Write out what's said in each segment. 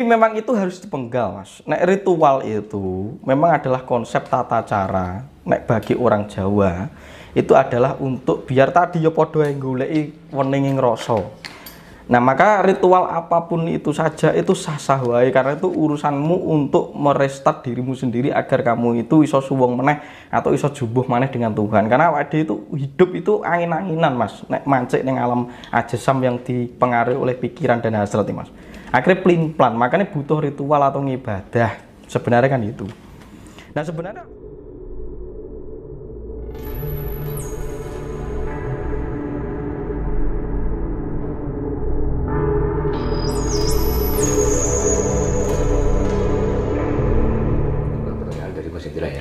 Tapi memang itu harus dipenggal mas nek ritual itu memang adalah konsep tata cara nek bagi orang Jawa itu adalah untuk biar tadi ya podo yang golei weningin rasa nah maka ritual apapun itu saja itu sah-sah wae karena itu urusanmu untuk merestart dirimu sendiri agar kamu itu iso suwung meneh atau iso jubuh maneh dengan Tuhan karena wadi itu hidup itu angin-anginan mas nek mancik yang alam ajesam yang dipengaruhi oleh pikiran dan hasrat hati, mas akhirnya pelin pelan makanya butuh ritual atau ibadah sebenarnya kan itu nah sebenarnya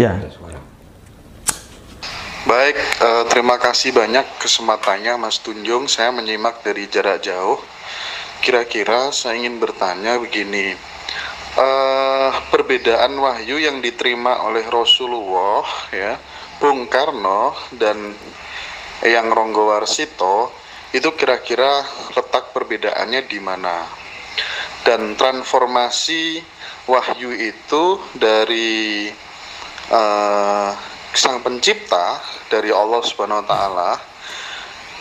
Ya. ya. Baik, uh, terima kasih banyak kesempatannya Mas Tunjung. Saya menyimak dari jarak jauh kira-kira saya ingin bertanya begini uh, perbedaan wahyu yang diterima oleh Rasulullah ya Bung Karno dan yang Ronggowarsito itu kira-kira letak perbedaannya di mana dan transformasi wahyu itu dari uh, sang pencipta dari Allah Subhanahu wa taala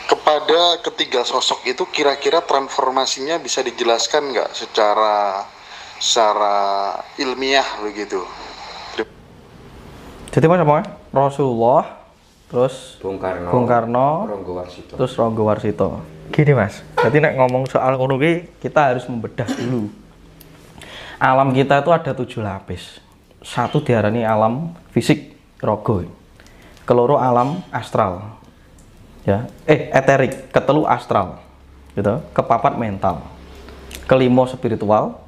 kepada ketiga sosok itu kira-kira transformasinya bisa dijelaskan nggak secara secara ilmiah begitu? Jadi mas apa? Rasulullah, terus Bung Karno, Bung Karno Ronggo Warsito. terus Ronggo Warsito. Gini mas, jadi nek ngomong soal ngono kita harus membedah dulu. Alam kita itu ada tujuh lapis. Satu diarani alam fisik, rogo. Keloro alam astral, ya eh eterik ketelu astral gitu kepapat mental kelima spiritual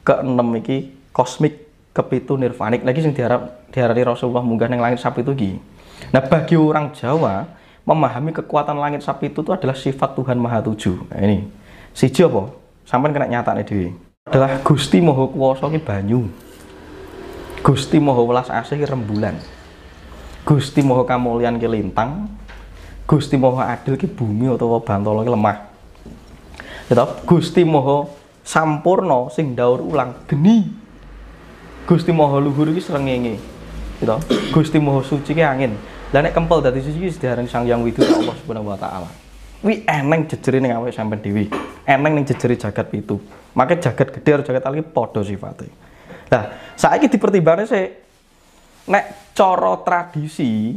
keenam iki kosmik kepitu nirvanik lagi sing diharap diharani Rasulullah munggah yang langit sapi gi. nah bagi orang Jawa memahami kekuatan langit sapi itu, itu adalah sifat Tuhan Maha Tujuh nah, ini si Jawa sampean kena nih di adalah Gusti Moho Kuwoso ki banyu Gusti Moho Welas Asih rembulan Gusti Moho Kamulian ki lintang Gusti Moho Adil ki bumi atau bantala ki lemah. Ya Gusti Moho Sampurno sing daur ulang geni. Gusti Moho Luhur ki srengenge. Ya Gusti Moho Suci ki angin. Lah nek kempel dari suci ki diareng Sang Yang Widu Allah Subhanahu wa taala. Wi eneng jejeri ning awake sampean dhewe. Eneng ning jejeri jagat pitu. Maka jagat gede harus jagat alit podo sifatnya. Nah, saya saiki dipertimbangane sik nek coro tradisi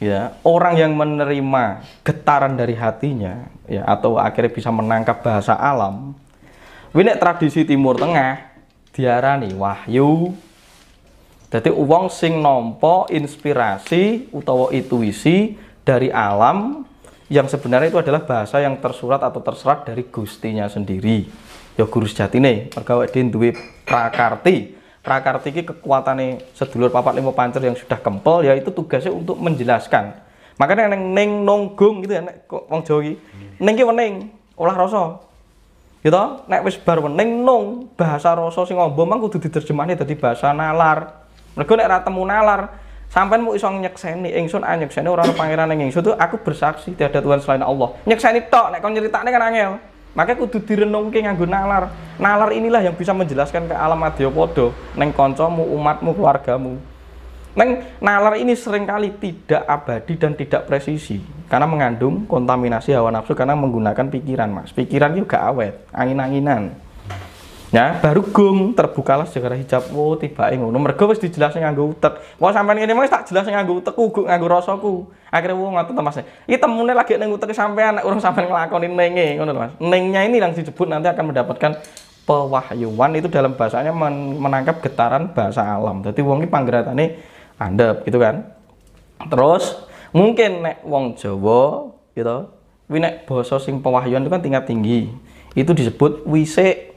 ya orang yang menerima getaran dari hatinya ya atau akhirnya bisa menangkap bahasa alam winek tradisi timur tengah diarani wahyu jadi uang sing nompo inspirasi utawa intuisi dari alam yang sebenarnya itu adalah bahasa yang tersurat atau terserat dari gustinya sendiri ya guru sejatine mergo prakarti Prakarti ini kekuatannya sedulur papat lima pancer yang sudah kempel ya itu tugasnya untuk menjelaskan. Makanya neng neng nonggung gitu ya nek wong Jawa iki. Neng ki wening, olah rasa. Gitu, nek wis bar wening nong bahasa rasa sing ngombe mang kudu diterjemahne dadi bahasa nalar. Mergo nek ra temu nalar, sampean mau iso nyekseni ingsun anyekseni ora ana pangeran neng ingsun tuh aku bersaksi tiada Tuhan selain Allah. Nyekseni tok nek kon nyeritakne kan angel. Maka kudu direnungke nganggo nalar. Nalar inilah yang bisa menjelaskan ke alam adiopodo neng koncomu, umatmu, keluargamu. Neng nalar ini seringkali tidak abadi dan tidak presisi karena mengandung kontaminasi hawa nafsu karena menggunakan pikiran, Mas. Pikiran juga awet, angin-anginan. Ya, baru terbuka terbukalah segera hijab. Oh, tiba ngono. Mergo wis dijelasne nganggo utek. mau sampean ini wis tak jelasin nganggo utekku, gue nganggo rasaku. Akhirnya wong ngoten to Mas. Iki temune lagi ning uteke sampean nek urung sampean nglakoni ninge, ngono Mas. Nengnya ini yang disebut nanti akan mendapatkan pewahyuan itu dalam bahasanya men menangkap getaran bahasa alam. Jadi wong iki nih andep gitu kan. Terus mungkin nek wong Jawa gitu, nek basa sing pewahyuan itu kan tingkat tinggi. Itu disebut wisik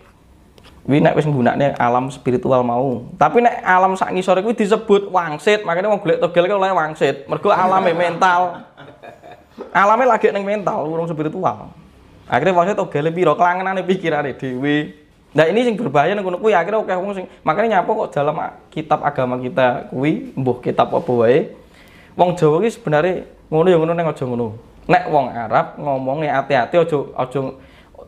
Wih, nek wis nggunakne alam spiritual mau. Tapi nek alam sak ngisor kuwi disebut wangsit, makanya wong golek togel kuwi oleh wangsit. Mergo alam mental. alamnya lagi neng mental, urung spiritual. Akhirnya wangsit togel piro kelangenane pikirane dhewe. Nah ini sing berbahaya nang ngono kuwi akhirnya akeh wong sing makanya nyapa kok dalam kitab agama kita kuwi mbuh kitab apa wae. Wong Jawa ki sebenarnya ngono ya ngono ning aja ngono. Nek wong Arab ngomongnya hati-hati aja aja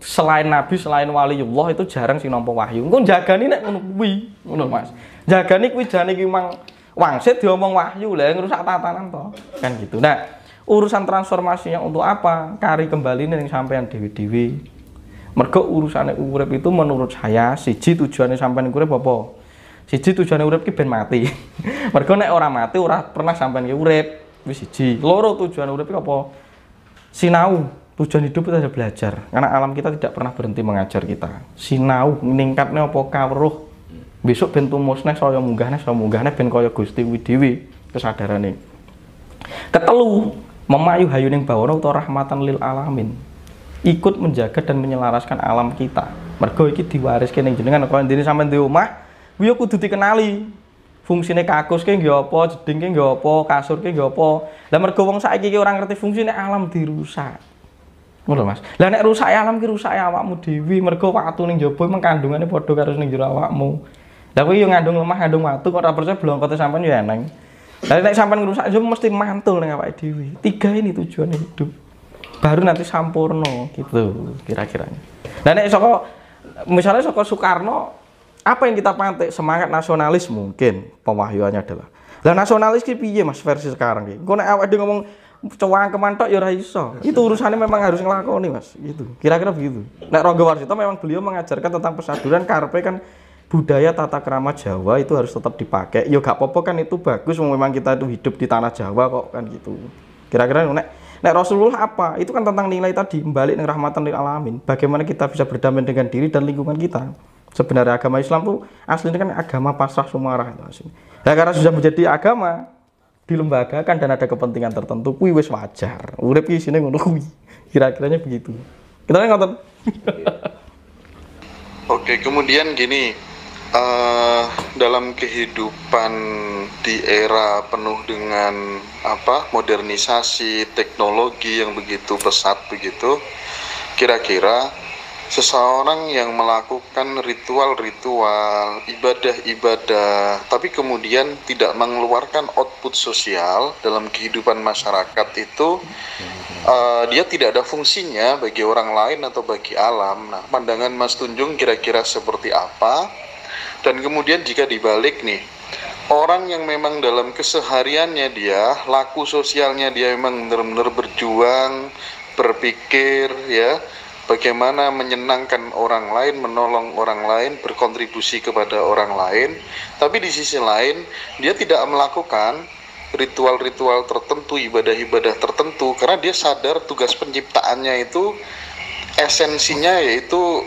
selain nabi selain waliullah itu jarang sih nampa wahyu engko jagani nek ngono kuwi ngono Mas jagani kuwi jane kuwi mang wangsit diomong wahyu lah ngerusak tatanan nanti kan gitu nah urusan transformasinya untuk apa kari kembali nih sampean dewi-dewi mergo urusannya urip itu menurut saya siji tujuannya sampean urip apa siji tujuannya urip ki ben mati mergo nek ora mati ora pernah sampean ki urip wis siji loro tujuan urip apa sinau tujuan hidup kita ada belajar karena alam kita tidak pernah berhenti mengajar kita sinau meningkatnya apa kawruh besok bentuk tumusnya saya munggahnya saya munggahnya ben kaya gusti widiwi kesadaran ini ketelu memayu hayuning bawono atau rahmatan lil alamin ikut menjaga dan menyelaraskan alam kita mergo iki diwariskan yang jenengan kalau ini sampai di rumah wio kudu dikenali fungsinya kakus ke nggak apa jeding ke nggak apa kasur ke nggak apa dan mergo wong saiki orang ngerti fungsinya alam dirusak Ngono Mas. Lah nek rusak alam ki rusak awakmu dhewe mergo watu ning jaba mung kandungane padha karo ning jero awakmu. Lah kuwi yo ngandung lemah, ngandung watu kok ora percaya blongkote sampean yo eneng. Lah nek sampean ngrusak yo mesti mantul ning awake dhewe. Tiga ini tujuan hidup. Baru nanti sampurno gitu kira-kiranya. Lah nek saka misalnya saka Soekarno apa yang kita pantik semangat nasionalis mungkin pewahyuannya adalah lah nasionalis ki piye Mas versi sekarang ki. Gue nek awake dhewe ngomong cowang kemantok ya raiso Itu urusannya memang harus ngelakoni, Mas. Gitu. Kira-kira begitu. Nek Ronggo Warsito memang beliau mengajarkan tentang persatuan karpe kan budaya tata kerama Jawa itu harus tetap dipakai. Ya gak apa-apa kan itu bagus memang kita itu hidup di tanah Jawa kok kan gitu. Kira-kira nek nek Rasulullah apa? Itu kan tentang nilai tadi balik dengan rahmatan lil alamin. Bagaimana kita bisa berdamai dengan diri dan lingkungan kita. Sebenarnya agama Islam tuh aslinya kan agama pasrah semua arah itu aslinya. Nah, karena sudah menjadi agama, dilembagakan dan ada kepentingan tertentu kuwi wis wajar urip iki isine ngono kuwi kira-kiranya begitu kita lihat. ngoten oke kemudian gini uh, dalam kehidupan di era penuh dengan apa modernisasi teknologi yang begitu pesat begitu kira-kira seseorang yang melakukan ritual-ritual, ibadah-ibadah, tapi kemudian tidak mengeluarkan output sosial dalam kehidupan masyarakat itu uh, dia tidak ada fungsinya bagi orang lain atau bagi alam. Nah, pandangan Mas Tunjung kira-kira seperti apa? Dan kemudian jika dibalik nih, orang yang memang dalam kesehariannya dia, laku sosialnya dia memang benar-benar berjuang, berpikir ya, bagaimana menyenangkan orang lain, menolong orang lain, berkontribusi kepada orang lain, tapi di sisi lain dia tidak melakukan ritual-ritual tertentu, ibadah-ibadah tertentu karena dia sadar tugas penciptaannya itu esensinya yaitu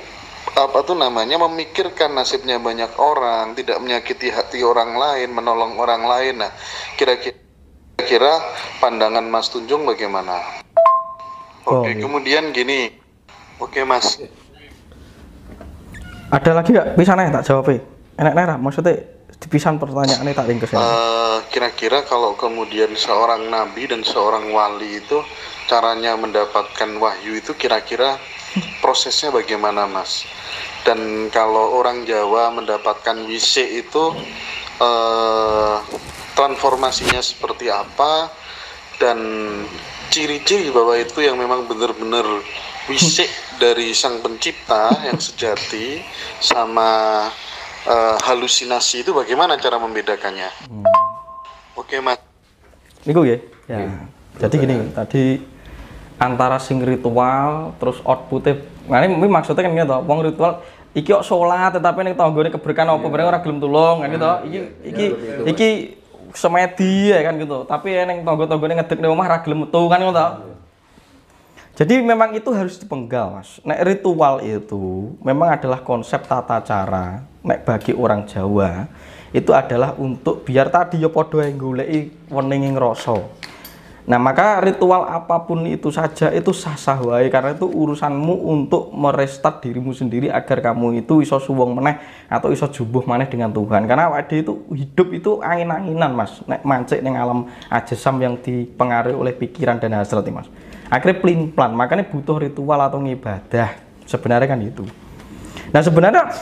apa tuh namanya memikirkan nasibnya banyak orang, tidak menyakiti hati orang lain, menolong orang lain. Nah, kira-kira pandangan Mas Tunjung bagaimana? Oke, okay, oh, kemudian gini, Oke mas. Ada lagi nggak? Bisa nih tak jawab ya. Enak nih maksudnya Maksudnya pertanyaan pertanyaannya tak ringkas ya. Uh, kira-kira kalau kemudian seorang nabi dan seorang wali itu caranya mendapatkan wahyu itu kira-kira prosesnya bagaimana mas? Dan kalau orang Jawa mendapatkan wise itu eh, transformasinya seperti apa? Dan ciri-ciri bahwa itu yang memang benar-benar wisik dari sang pencipta yang sejati sama uh, halusinasi itu bagaimana cara membedakannya? Hmm. Oke okay, mas. Niku ya. ya. Jadi gini tadi antara sing ritual terus outputnya nah ini maksudnya kan gitu wong ritual iki kok sholat tetapi ning gue keberkahan apa iya. bareng orang gelem tulung kan gitu nah, iki iya, iki iya, iki semedi ya kan gitu tapi ya ning tangga-tanggane ngedek di rumah ora gelem kan gitu. Jadi memang itu harus dipenggal, Mas. Nek ritual itu memang adalah konsep tata cara nek bagi orang Jawa itu adalah untuk biar tadi ya padha goleki weninge ngrasa. Nah, maka ritual apapun itu saja itu sah-sah wae karena itu urusanmu untuk merestart dirimu sendiri agar kamu itu iso suwung meneh atau iso jubuh maneh dengan Tuhan. Karena awake itu hidup itu angin-anginan, Mas. Nek mancik ning alam ajesam yang dipengaruhi oleh pikiran dan hasrat, Mas akhirnya pelin plan makanya butuh ritual atau ngibadah sebenarnya kan itu nah sebenarnya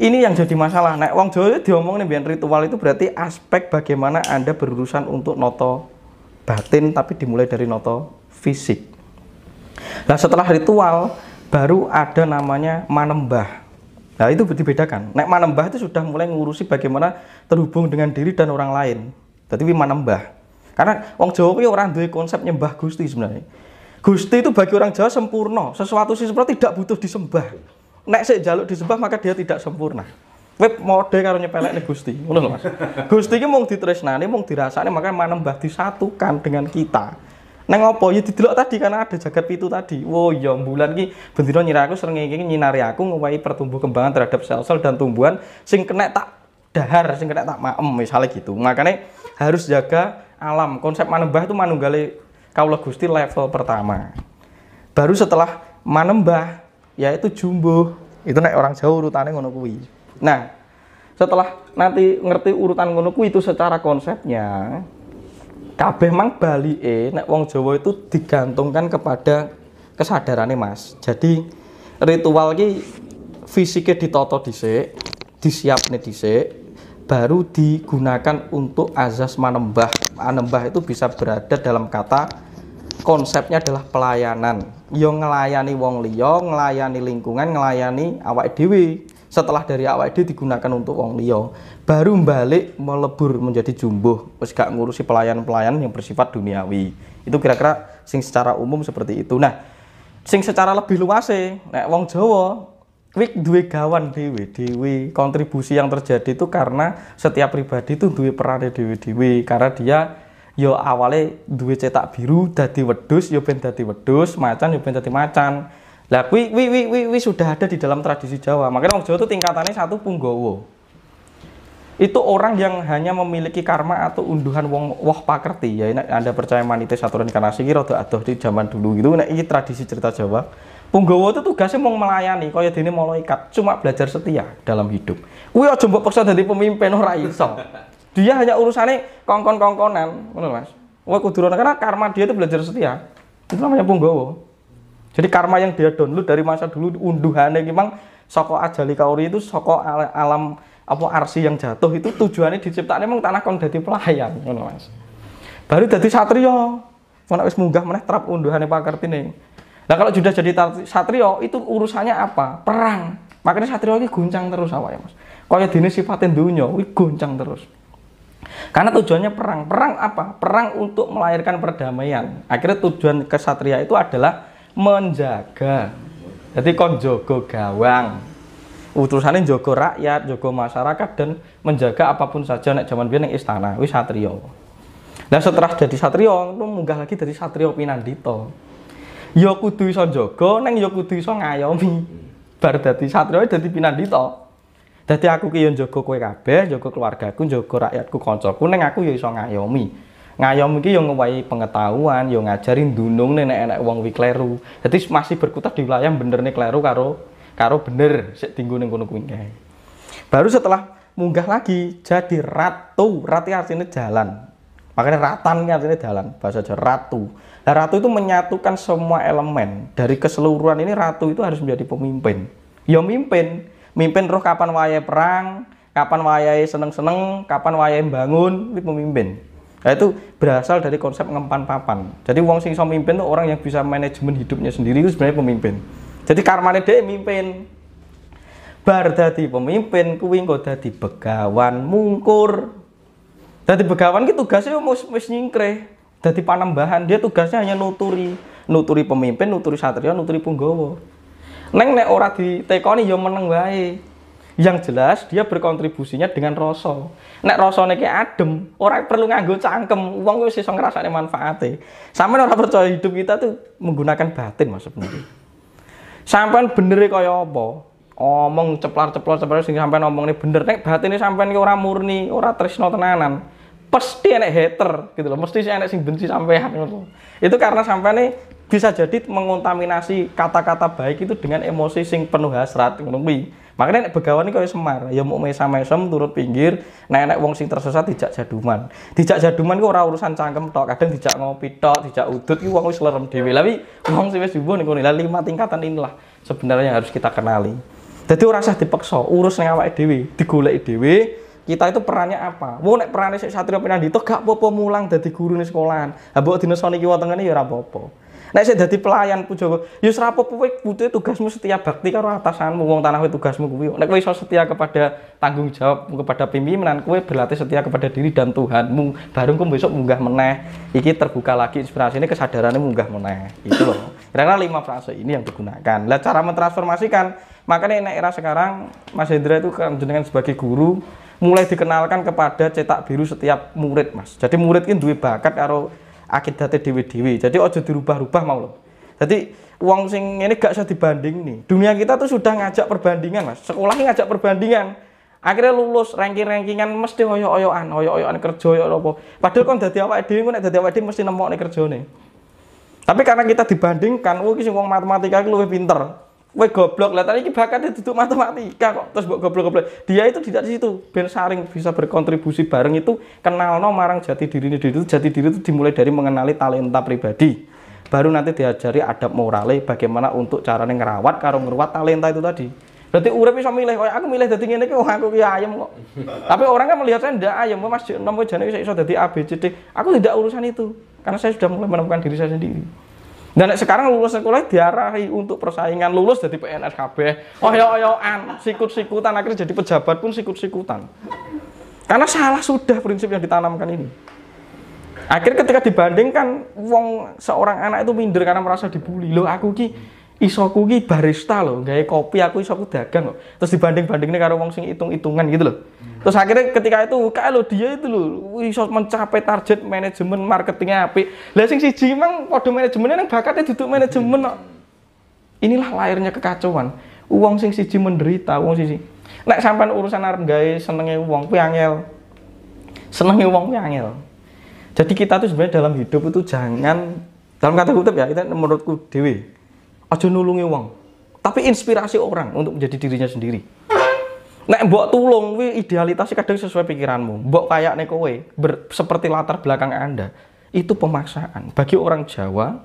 ini yang jadi masalah nah wong Jawa diomong nih biar ritual itu berarti aspek bagaimana anda berurusan untuk noto batin tapi dimulai dari noto fisik nah setelah ritual baru ada namanya manembah nah itu dibedakan nek manembah itu sudah mulai ngurusi bagaimana terhubung dengan diri dan orang lain jadi manembah karena wong Jawa itu orang dari konsep nyembah Gusti sebenarnya Gusti itu bagi orang Jawa sempurna. Sesuatu sih sempurna tidak butuh disembah. Nek sik jaluk disembah maka dia tidak sempurna. Web mode karo nyepelekne Gusti. Ngono lho Mas. Gusti iki mung ditresnani, mung dirasani maka manembah disatukan dengan kita. Neng opo ya didelok tadi karena ada jagat pitu tadi. Wo ya bulan iki bendina nyiraku sering iki nyinari aku ngowahi pertumbuh kembangan terhadap sel-sel dan tumbuhan sing kena tak dahar sing kena tak maem misalnya gitu. Makanya harus jaga alam. Konsep manembah itu manunggale Kaulah Gusti level pertama. Baru setelah manembah yaitu jumbo. Itu naik orang jauh urutannya ngono kuwi. Nah, setelah nanti ngerti urutan ngono kuwi itu secara konsepnya kabeh mang Bali e nek wong Jowo itu digantungkan kepada kesadarannya Mas. Jadi ritual ki fisiknya ditoto dhisik, nih dhisik, baru digunakan untuk azas manembah anembah itu bisa berada dalam kata konsepnya adalah pelayanan yo ngelayani wong liya ngelayani lingkungan ngelayani awak dewi setelah dari awak dewi digunakan untuk wong liya baru balik melebur menjadi jumbo, terus gak ngurusi pelayan-pelayan yang bersifat duniawi itu kira-kira sing secara umum seperti itu nah sing secara lebih luas sih, nek wong Jawa quick duwe gawan dewi dewi kontribusi yang terjadi itu karena setiap pribadi itu duwe perannya dewi dewi karena dia yo ya awalnya duwe cetak biru dadi wedus yo ya ben dadi wedus macan yo ya ben dadi macan lah wi wi wi wi sudah ada di dalam tradisi Jawa makanya orang Jawa itu tingkatannya satu punggowo itu orang yang hanya memiliki karma atau unduhan wong wah pakerti ya ini anda percaya manitis satu karena sih atau atau di zaman dulu gitu nah ini tradisi cerita Jawa Punggawa itu tugasnya mau melayani kaya mau ikat, cuma belajar setia dalam hidup. Kuwi aja mbok paksa dadi pemimpin ora iso. Dia hanya urusannya kongkon-kongkonan, ngono Mas. Wah kuduran karena karma dia itu belajar setia. Itu namanya punggawa. Jadi karma yang dia download dari masa dulu unduhannya memang soko ajali kauri itu soko alam apa arsi yang jatuh itu tujuannya diciptakan memang tanah kon dadi pelayan ngono Mas. Baru dadi satrio. Mun wis munggah meneh terap unduhane pakertine. Nah kalau sudah jadi satrio itu urusannya apa? Perang. Makanya satrio ini guncang terus ya mas. Kaya dini sifatin dunia, ini guncang terus. Karena tujuannya perang. Perang apa? Perang untuk melahirkan perdamaian. Akhirnya tujuan kesatria itu adalah menjaga. Jadi kon jogo gawang. Utusannya jogo rakyat, jogo masyarakat dan menjaga apapun saja nek zaman yang istana. Wis satrio. Nah setelah jadi satrio, itu munggah lagi dari satrio pinandito ya kudu iso jaga neng ya kudu iso ngayomi bar dadi satriya dadi pinandita dadi aku ki yo ya jaga kowe kabeh jaga keluargaku jaga rakyatku kancaku neng aku ya iso ngayomi ngayomi ki yo ya ngewahi pengetahuan yo ya ngajarin dunung nek enek wong wi kleru dadi masih berkutat di wilayah bener kleru karo karo bener sik tinggu ning kono kuwi baru setelah munggah lagi jadi ratu rati artinya jalan Makanya ratan ini artinya dalan, bahasa Jawa ratu. Nah, ratu itu menyatukan semua elemen. Dari keseluruhan ini ratu itu harus menjadi pemimpin. Ya mimpin, mimpin roh kapan wayai perang, kapan wayai seneng-seneng, kapan wayai bangun, itu pemimpin. Nah, itu berasal dari konsep ngempan papan. Jadi wong sing iso mimpin itu orang yang bisa manajemen hidupnya sendiri itu sebenarnya pemimpin. Jadi karmane dia mimpin. Bar dadi pemimpin kuwi engko dadi begawan, mungkur, Tadi begawan itu tugasnya mus mus nyingkre jadi panembahan, dia tugasnya hanya nuturi, nuturi pemimpin, nuturi satria, nuturi punggowo Neng nek ora tekoni yang meneng wae. Yang jelas dia berkontribusinya dengan rasa. Nek rosso nengnya adem, Orang perlu nganggo cangkem, uang wis iso ngrasakne manfaate. Sama ora percaya hidup kita tuh menggunakan batin maksudnya. sebenarnya. Sampeyan benere kaya apa? ngomong ceplar-ceplar ceplar sing sampai ngomong ini bener nek ini sampai nih orang murni, orang tresno tenanan. Pasti enek hater gitu loh, mesti enek sing benci sampean gitu. Itu karena sampean ini bisa jadi mengontaminasi kata-kata baik itu dengan emosi sing penuh hasrat ngono Makanya nek begawan ini kau semar, ya mau mesam-mesam turut pinggir, nek nek wong sing tersesat dijak jaduman. Dijak jaduman itu orang urusan cangkem tok, kadang dijak ngopi tok, dijak udut itu wong wis lerem dhewe. Tapi wong sing wis nih nih lima tingkatan inilah sebenarnya yang harus kita kenali. Jadi orang sah dipaksa, urus yang awake dhewe, digoleki dhewe, kita itu perannya apa? Mau nek perane satria Satrio itu gak apa-apa mulang dari guru ning sekolahan. Abu mbok dina soniki wetengene ya ora apa-apa. Nek saya jadi pelayan ku Jawa, ya pun, kowe butuh tugasmu setia bakti karo atasanmu wong tanah tugasmu kuwi. Nek kowe iso setia kepada tanggung jawab kepada pimpinan, kowe berlatih setia kepada diri dan Tuhanmu, baru kowe besok munggah meneh. Iki terbuka lagi inspirasi ini kesadarannya munggah meneh. Itu loh. Karena lima frase ini yang digunakan. Lah cara mentransformasikan, makanya ini era sekarang Mas Hendra itu kan jenengan sebagai guru mulai dikenalkan kepada cetak biru setiap murid, Mas. Jadi murid ini duwe bakat kalau akidate dewi-dewi. Jadi ojo dirubah-rubah mau loh. Jadi uang sing ini gak usah dibanding nih. Dunia kita tuh sudah ngajak perbandingan mas. Sekolah ngajak perbandingan. Akhirnya lulus ranking-rankingan mesti hoyo-hoyoan, hoyo-hoyoan kerja hoyo apa. Padahal kon dadi awake dhewe kon awal dadi mesti dhewe mesti nemokne nih. Tapi karena kita dibandingkan, oh iki sing matematika iki lebih pinter. Woi goblok lah, tadi bakatnya duduk matematika kok terus buat goblok-goblok. Dia itu tidak di situ. Ben saring bisa berkontribusi bareng itu kenal no marang jati diri ini diri itu jati diri itu dimulai dari mengenali talenta pribadi. Baru nanti diajari adab morale bagaimana untuk caranya ngerawat karo ngerawat talenta itu tadi. Berarti urip bisa milih oh aku milih dadi ini, oh aku ya ayam kok. Tapi orang kan melihat saya ndak ayam, Mas Jek nom jane A B C D. Aku tidak urusan itu karena saya sudah mulai menemukan diri saya sendiri. Dan nah, sekarang lulus sekolah diarahi untuk persaingan lulus jadi PNS KB Oh ya yo an, sikut-sikutan akhirnya jadi pejabat pun sikut-sikutan. Karena salah sudah prinsip yang ditanamkan ini. Akhirnya ketika dibandingkan wong seorang anak itu minder karena merasa dibully. Loh aku ki isoku ki barista loh, gawe kopi aku isoku dagang loh. Terus dibanding-bandingnya karo wong sing hitung-hitungan gitu loh. Terus akhirnya ketika itu kalau dia itu loh iso mencapai target manajemen marketingnya api. Lah sing si jimang waktu manajemennya yang bakatnya duduk manajemen loh. Inilah lahirnya kekacauan. Uang sing si siji menderita, wong siji. Nek sampean urusan arep gawe senengnya uang kuwi angel. Senenge piangel. angel. Jadi kita tuh sebenarnya dalam hidup itu jangan dalam kata kutip ya kita menurutku dewi aja nulungi uang, tapi inspirasi orang untuk menjadi dirinya sendiri Nek mbok tulung kuwi idealitasnya kadang sesuai pikiranmu. Mbok kayak nek kowe seperti latar belakang Anda. Itu pemaksaan. Bagi orang Jawa,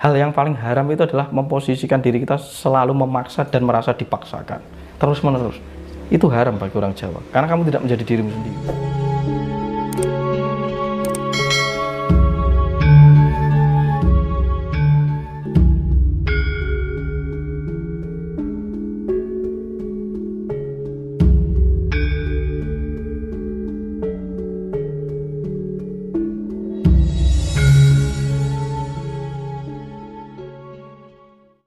hal yang paling haram itu adalah memposisikan diri kita selalu memaksa dan merasa dipaksakan. Terus-menerus. Itu haram bagi orang Jawa karena kamu tidak menjadi dirimu sendiri.